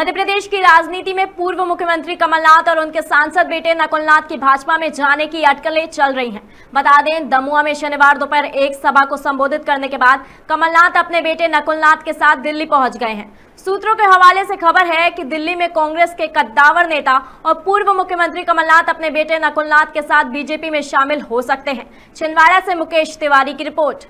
मध्य प्रदेश की राजनीति में पूर्व मुख्यमंत्री कमलनाथ और उनके सांसद बेटे नकुलनाथ की भाजपा में जाने की अटकलें चल रही हैं बता दें दमुआ में शनिवार दोपहर एक सभा को संबोधित करने के बाद कमलनाथ अपने बेटे नकुलनाथ के साथ दिल्ली पहुंच गए हैं सूत्रों के हवाले से खबर है कि दिल्ली में कांग्रेस के कद्दावर नेता और पूर्व मुख्यमंत्री कमलनाथ अपने बेटे नकुलनाथ के साथ बीजेपी में शामिल हो सकते हैं छिंदवाड़ा से मुकेश तिवारी की रिपोर्ट